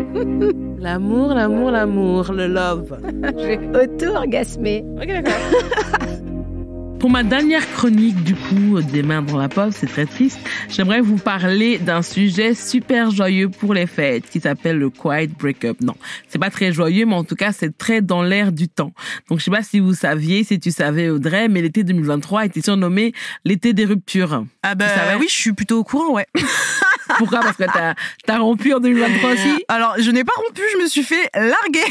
L'amour, l'amour, l'amour, le love. J'ai auto-orgasmé. Ok, d'accord. Pour ma dernière chronique, du coup, euh, des mains dans la poche, c'est très triste, j'aimerais vous parler d'un sujet super joyeux pour les fêtes qui s'appelle le quiet breakup. Non, c'est pas très joyeux, mais en tout cas, c'est très dans l'air du temps. Donc, je sais pas si vous saviez, si tu savais, Audrey, mais l'été 2023 était surnommé l'été des ruptures. Ah ben bah oui, je suis plutôt au courant, ouais. Pourquoi Parce que t'as as rompu en 2023 aussi Alors, je n'ai pas rompu, je me suis fait larguer.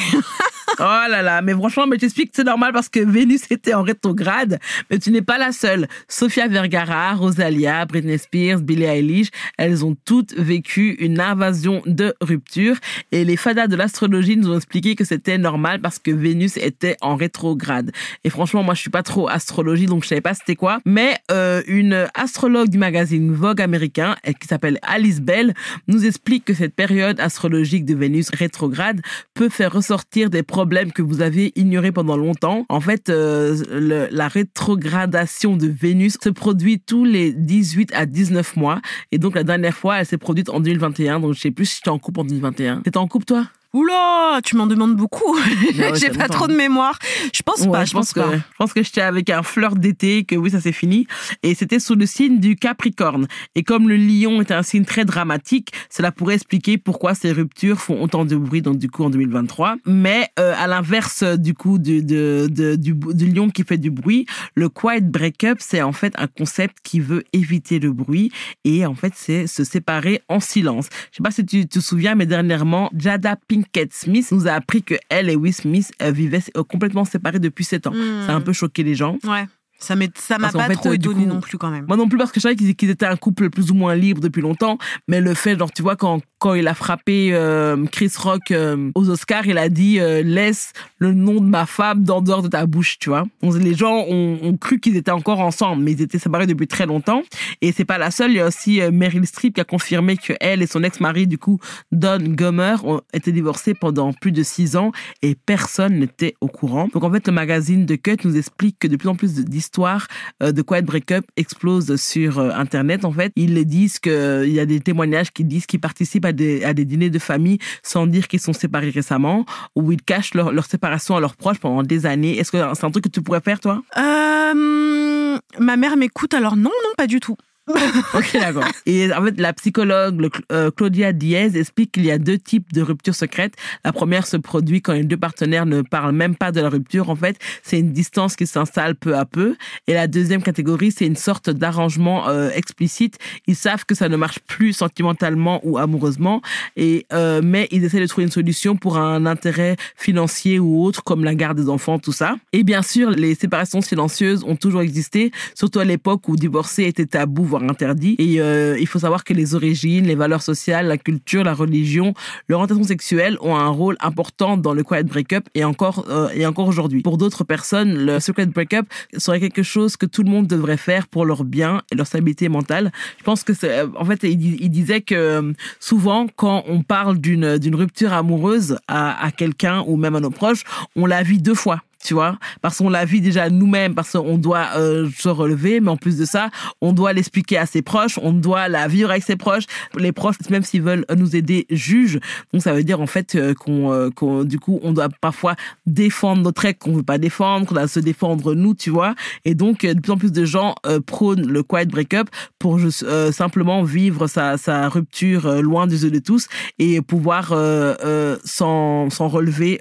Oh là là, mais franchement, mais que c'est normal parce que Vénus était en rétrograde, mais tu n'es pas la seule. Sofia Vergara, Rosalia, Britney Spears, Billie Eilish, elles ont toutes vécu une invasion de rupture et les fadas de l'astrologie nous ont expliqué que c'était normal parce que Vénus était en rétrograde. Et franchement, moi, je suis pas trop astrologie, donc je savais pas c'était quoi. Mais euh, une astrologue du magazine Vogue américain, euh, qui s'appelle Alice Bell, nous explique que cette période astrologique de Vénus rétrograde peut faire ressortir des problèmes problème que vous avez ignoré pendant longtemps. En fait, euh, la rétrogradation de Vénus se produit tous les 18 à 19 mois. Et donc, la dernière fois, elle s'est produite en 2021. Donc, je sais plus si tu es en couple en 2021. T'es en couple, toi Oula, tu m'en demandes beaucoup. J'ai pas trop de mémoire. Je pense pas. Je, pense, pas. que je pense que j'étais avec un fleur d'été que oui ça s'est fini et c'était sous le signe du Capricorne et comme le Lion est un signe très dramatique, cela pourrait expliquer pourquoi ces ruptures font autant de bruit donc du coup en 2023. Mais euh, à l'inverse euh, du coup de, de, du, Lion qui fait du bruit, le Quiet Breakup c'est en fait un concept qui veut éviter le bruit et en fait c'est se séparer en silence. Je sais pas si tu te souviens mais dernièrement Jada Pink Kate Smith nous a appris que elle et Will Smith euh, vivaient euh, complètement séparés depuis 7 ans. Hmm. Ça a un peu choqué les gens. Ouais. Ça m'a pas trop euh, étonné non plus quand même. Moi non plus parce que je savais qu'ils étaient un couple plus ou moins libre depuis longtemps, mais le fait genre tu vois quand quand il a frappé euh, Chris Rock euh, aux Oscars, il a dit euh, laisse le nom de ma femme dans dehors de ta bouche, tu vois. les gens ont, cru qu'ils étaient encore ensemble, mais ils étaient séparés depuis très longtemps. Et c'est pas la seule. Il y a aussi Meryl Streep qui a confirmé que elle et son ex-mari, du coup Don Gummer, ont été divorcés pendant plus de six ans et personne n'était au courant. Donc en fait, le magazine The Cut nous explique que de plus en plus d'histoires de Quiet Breakup explosent sur Internet. En fait, ils disent que il y a des témoignages qui disent qu'ils participent à à des, dîners de famille sans dire qu'ils sont séparés récemment ou ils cachent leur, séparation à leurs proches pendant des années. Est-ce que c'est un truc que tu pourrais faire, toi euh, Ma mère m'écoute, alors non, non, pas du tout. ok, d'accord. Et en fait, la psychologue euh, Claudia Diaz explique qu'il y a deux types de ruptures secrètes. La première se produit quand les deux partenaires ne parlent même pas de la rupture. En fait, c'est une distance qui s'installe peu à peu. Et la deuxième catégorie, c'est une sorte d'arrangement euh, explicite. Ils savent que ça ne marche plus sentimentalement ou amoureusement, et euh, mais ils essaient de trouver une solution pour un intérêt financier ou autre, comme la garde des enfants, tout ça. Et bien sûr, les séparations silencieuses ont toujours existé, surtout à l'époque où divorcer était tabou, interdit. Et euh, il faut savoir que les origines, les valeurs sociales, la culture, la religion, l'orientation sexuelle ont un rôle important dans le quiet breakup et encore euh, et encore aujourd'hui. Pour d'autres personnes, le secret up serait quelque chose que tout le monde devrait faire pour leur bien et leur stabilité mentale. Je pense que c'est euh, en fait il, disait que souvent quand on parle d'une d'une rupture amoureuse à, à quelqu'un ou même à nos proches, on la vit deux fois tu vois, parce qu'on la vit déjà nous-mêmes, parce qu'on doit euh, se relever, mais en plus de ça, on doit l'expliquer à ses proches, on doit la vivre avec ses proches. Les proches, même s'ils veulent nous aider, jugent. Donc ça veut dire en fait euh, euh, qu'on, du coup, on doit parfois défendre notre être qu'on veut pas défendre, qu'on doit se défendre nous, tu vois. Et donc de plus en plus de gens prônent le quiet Breakup pour juste, simplement vivre sa, sa rupture loin des yeux de tous et pouvoir s'en, s'en relever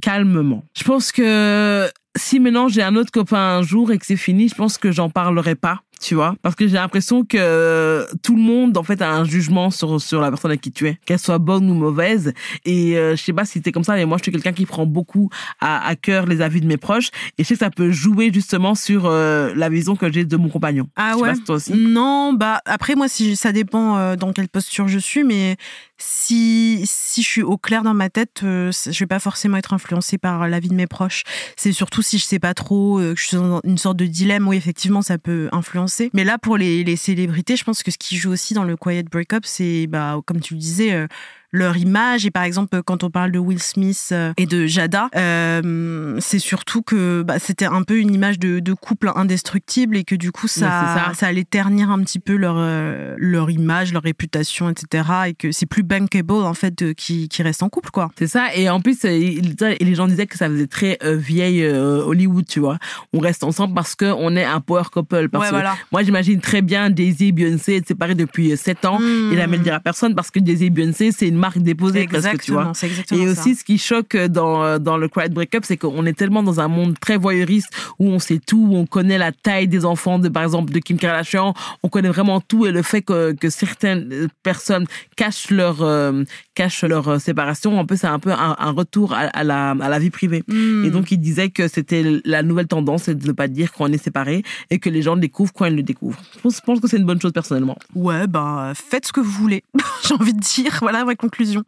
calmement. Je pense pense que si maintenant j'ai un autre copain un jour et que c'est fini, je pense que j'en parlerai pas tu vois Parce que j'ai l'impression que tout le monde, en fait, a un jugement sur, sur la personne à qui tu es, qu'elle soit bonne ou mauvaise. Et euh, je sais pas si c'était comme ça, mais moi, je suis quelqu'un qui prend beaucoup à, à cœur les avis de mes proches. Et je sais que ça peut jouer justement sur euh, la vision que j'ai de mon compagnon. Ah ouais Non, bah après, moi, si ça dépend euh, dans quelle posture je suis, mais si, si je suis au clair dans ma tête, je vais pas forcément être influencée par l'avis de mes proches. C'est surtout si je sais pas trop, que je suis dans une sorte de dilemme où effectivement ça peut influencer mais là, pour les, les, célébrités, je pense que ce qui joue aussi dans le Quiet Breakup, c'est, bah, comme tu le disais, euh, leur image. Et par exemple, quand on parle de Will Smith euh, et de Jada, euh, c'est surtout que bah, c'était un peu une image de, couple indestructible et que du coup, bah, ça, ça. allait ternir un petit peu leur, euh, leur image, leur réputation, etc. Et que c'est plus bankable en fait qui, qui reste en couple, quoi. C'est ça. Et en plus, euh, les gens disaient que ça faisait très vieille Hollywood, tu vois. On reste ensemble parce qu'on est un power couple. Parce voilà. que moi, j'imagine très bien Daisy et Beyoncé séparés depuis 7 ans et hmm. la même dire à personne parce que Daisy et Beyoncé, c'est une marque déposée exactement, presque, tu vois. et aussi, ce qui choque euh, dans, euh, dans le Quiet Breakup, c'est qu'on est tellement dans un monde très voyeuriste où on sait tout, où on connaît la taille des enfants, de, par exemple, de Kim Kardashian, on connaît vraiment tout et le fait que, que certaines euh, personnes cachent leur, cachent leur séparation, en peu, c'est un peu un, retour à, la, à la vie privée. Hmm. Et donc, il disait que c'était la nouvelle tendance, c'est de ne pas dire qu'on est séparé et que les gens découvrent quand ils le découvrent. Je pense, que c'est une bonne chose personnellement. Ouais, ben, bah, faites ce que vous voulez, j'ai envie de dire. Voilà, avec mon Conclusion.